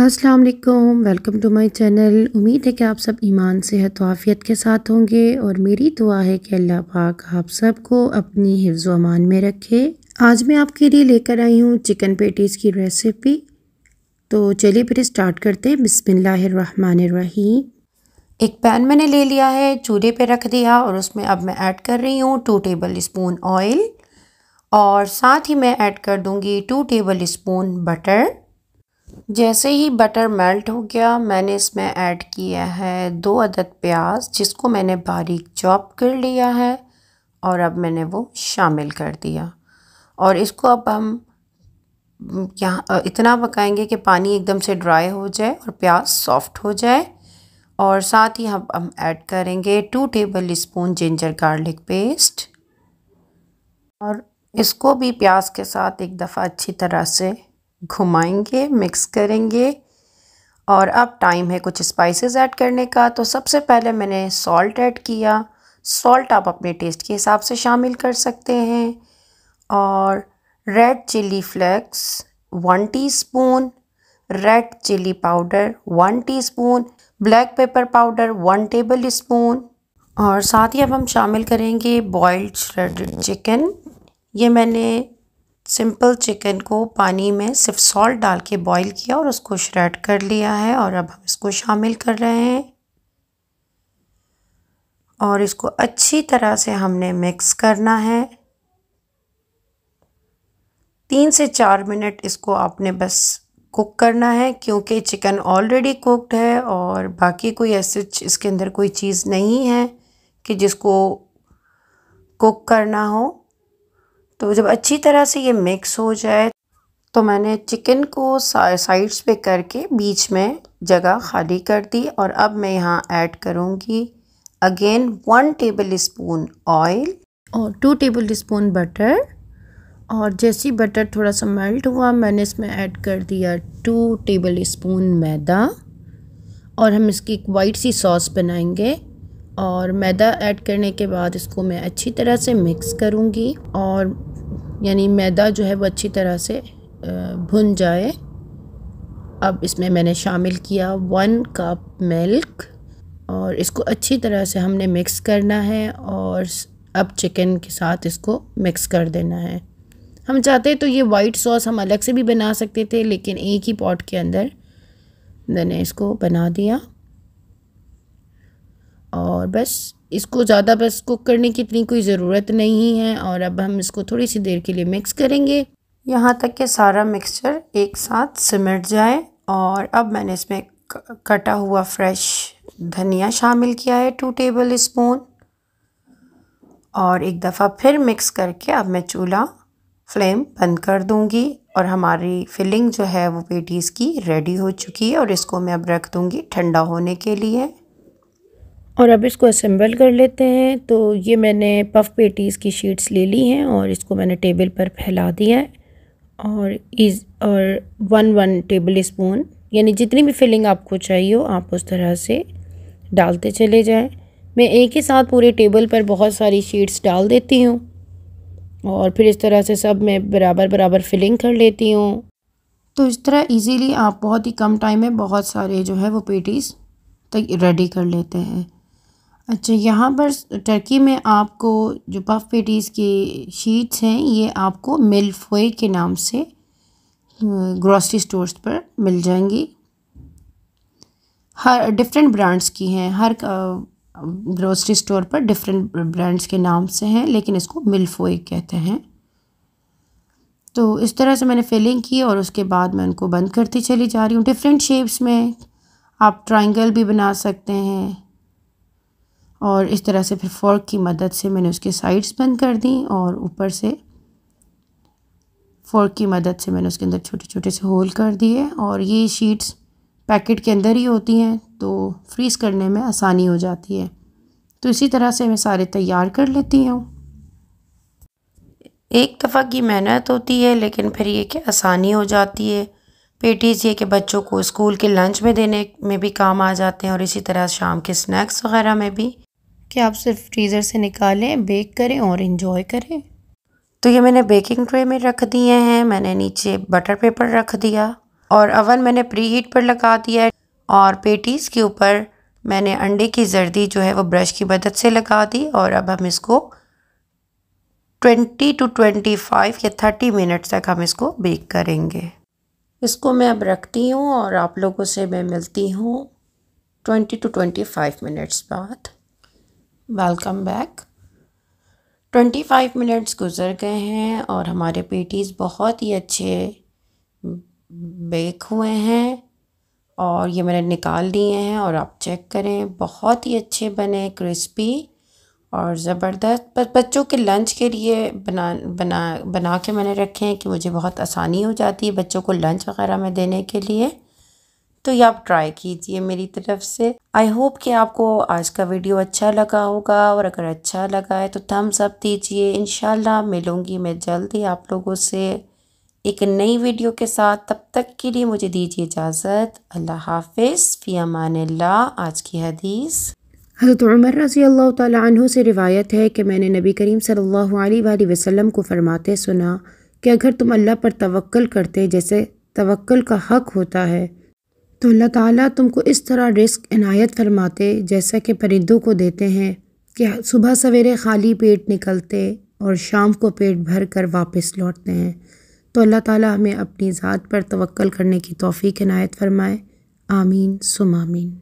अस्सलाम वालेकुम welcome to my channel उम्मीद है कि आप सब ईमान सेहत आफियत के साथ होंगे और मेरी दुआ है कि अल्लाह पाक आप सबको अपनी हिफ्ज़ अमान में रखे आज मैं आपके लिए लेकर आई हूँ चिकन पेटीज़ की रेसिपी तो चलिए फिर स्टार्ट करते हैं रहीम एक पैन मैंने ले लिया है चूल्हे पर रख दिया और उसमें अब मैं ऐड कर रही हूँ टू टेबल स्पून ऑयल और साथ ही मैं ऐड कर दूँगी टू टेबल स्पून बटर जैसे ही बटर मेल्ट हो गया मैंने इसमें ऐड किया है दो अदद प्याज जिसको मैंने बारीक चॉप कर लिया है और अब मैंने वो शामिल कर दिया और इसको अब हम यहाँ इतना पकाएंगे कि पानी एकदम से ड्राई हो जाए और प्याज सॉफ्ट हो जाए और साथ ही हम हम ऐड करेंगे two tablespoon ginger garlic paste और इसको भी प्याज के साथ एक दफ़ा अच्छी तरह से घुमाएंगे मिक्स करेंगे और अब टाइम है कुछ स्पाइसेस ऐड करने का तो सबसे पहले मैंने सॉल्ट ऐड किया सॉल्ट आप अपने टेस्ट के हिसाब से शामिल कर सकते हैं और red chilli flakes one teaspoon, red chilli powder one teaspoon, black pepper powder one tablespoon और साथ ही अब हम शामिल करेंगे बॉयल्ड श्रेडेड चिकन ये मैंने सिंपल चिकन को पानी में सिर्फ सॉल्ट डाल के बॉईल किया और उसको श्रेड कर लिया है और अब हम इसको शामिल कर रहे हैं और इसको अच्छी तरह से हमने मिक्स करना है तीन से चार मिनट इसको आपने बस कुक करना है क्योंकि चिकन ऑलरेडी कुकड है और बाकी कोई ऐसे इसके अंदर कोई चीज़ नहीं है कि जिसको कुक करना हो तो जब अच्छी तरह से ये मिक्स हो जाए तो मैंने चिकन को साइड्स पे करके बीच में जगह खाली कर दी और अब मैं यहाँ ऐड करूँगी again one tablespoon oil और टू टेबल स्पून बटर और जैसे ही बटर थोड़ा सा मेल्ट हुआ मैंने इसमें ऐड कर दिया टू टेबल स्पून मैदा और हम इसकी एक वाइट सी सॉस बनाएंगे और मैदा ऐड करने के बाद इसको मैं अच्छी तरह से मिक्स करूँगी और यानी मैदा जो है वो अच्छी तरह से भुन जाए अब इसमें मैंने शामिल किया वन कप मिल्क और इसको अच्छी तरह से हमने मिक्स करना है और अब चिकन के साथ इसको मिक्स कर देना है हम चाहते तो ये वाइट सॉस हम अलग से भी बना सकते थे लेकिन एक ही पॉट के अंदर मैंने इसको बना दिया और बस इसको ज़्यादा बस कुक करने की इतनी कोई ज़रूरत नहीं है और अब हम इसको थोड़ी सी देर के लिए मिक्स करेंगे यहाँ तक कि सारा मिक्सचर एक साथ सिमट जाए और अब मैंने इसमें कटा हुआ फ्रेश धनिया शामिल किया है टू टेबल स्पून और एक दफ़ा फिर मिक्स करके अब मैं चूल्हा फ्लेम बंद कर दूंगी और हमारी फिलिंग जो है वो पेटीज़ की रेडी हो चुकी है और इसको मैं अब रख दूंगी ठंडा होने के लिए और अब इसको असेंबल कर लेते हैं तो ये मैंने पफ पेटीज़ की शीट्स ले ली हैं और इसको मैंने टेबल पर फैला दिया है और इस और वन वन टेबल स्पून यानी जितनी भी फिलिंग आपको चाहिए हो आप उस तरह से डालते चले जाएं मैं एक ही साथ पूरे टेबल पर बहुत सारी शीट्स डाल देती हूँ और फिर इस तरह से सब मैं बराबर बराबर फिलिंग कर लेती हूँ तो इस तरह इजीली आप बहुत ही कम टाइम में बहुत सारे जो है वो पेटीज़ तक रेडी कर लेते हैं अच्छा यहाँ पर टर्की में आपको जो पफ पेटीज़ की शीट्स हैं ये आपको मिल्फोए के नाम से ग्रॉसरी स्टोर्स पर मिल जाएंगी हर डिफरेंट ब्रांड्स की हैं हर ग्रॉसरी स्टोर पर डिफरेंट ब्रांड्स के नाम से हैं लेकिन इसको मिल्फोए कहते हैं तो इस तरह से मैंने फिलिंग की और उसके बाद मैं उनको बंद करती चली जा रही हूँ डिफरेंट शेप्स में आप ट्राइंगल भी बना सकते हैं और इस तरह से फिर फ़ॉर्क की मदद से मैंने उसके साइड्स बंद कर दी और ऊपर से फ़ॉर्क की मदद से मैंने उसके अंदर छोटे छोटे से होल कर दिए और ये शीट्स पैकेट के अंदर ही होती हैं तो फ्रीज़ करने में आसानी हो जाती है तो इसी तरह से मैं सारे तैयार कर लेती हूँ एक दफ़ा की मेहनत होती है लेकिन फिर ये कि आसानी हो जाती है पेटीज़ ये कि बच्चों को स्कूल के लंच में देने में भी काम आ जाते हैं और इसी तरह शाम के स्नैक्स वगैरह में भी कि आप सिर्फ फ्रीज़र से निकालें बेक करें और इन्जॉय करें तो ये मैंने बेकिंग ट्रे में रख दिए हैं मैंने नीचे बटर पेपर रख दिया और अवन मैंने प्री हीट पर लगा दिया और पेटीज़ के ऊपर मैंने अंडे की जर्दी जो है वो ब्रश की मदद से लगा दी और अब हम इसको 20 टू 25 या 30 मिनट तक हम इसको बेक करेंगे इसको मैं अब रखती हूँ और आप लोगों से मैं मिलती हूँ ट्वेंटी टू फाइव मिनट्स बाद वेलकम बैक 25 मिनट्स गुजर गए हैं और हमारे पेटीज़ बहुत ही अच्छे बेक हुए हैं और ये मैंने निकाल दिए हैं और आप चेक करें बहुत ही अच्छे बने क्रिस्पी और ज़बरदस्त बस बच्चों के लंच के लिए बना बना बना के मैंने रखे हैं कि मुझे बहुत आसानी हो जाती है बच्चों को लंच वगैरह में देने के लिए तो ये आप ट्राई कीजिए मेरी तरफ से आई होप कि आपको आज का वीडियो अच्छा लगा होगा और अगर अच्छा लगा है तो थम्स अप दीजिए इन मिलूंगी मैं जल्द ही आप लोगों से एक नई वीडियो के साथ तब तक के लिए मुझे दीजिए इजाज़त अल्लाह हाफिज़ फ़ियामान आज की हदीस हज़रत उमर रज़ी अल्लाह तु से रिवायत है कि मैंने नबी करीम सल्लल्लाहु अलैहि वसल्लम को फ़रमाते सुना कि अगर तुम अल्लाह पर तवक्ल करते जैसे तवक्ल का हक़ होता है तो अल्लाह ताला तुमको इस तरह रिस्क इनायत फरमाते जैसा कि परिंदों को देते हैं कि सुबह सवेरे खाली पेट निकलते और शाम को पेट भर कर वापस लौटते हैं तो अल्लाह ताला हमें अपनी ज़ात पर तवक्ल करने की तोफ़ी इनायत फरमाए आमीन सुमामीन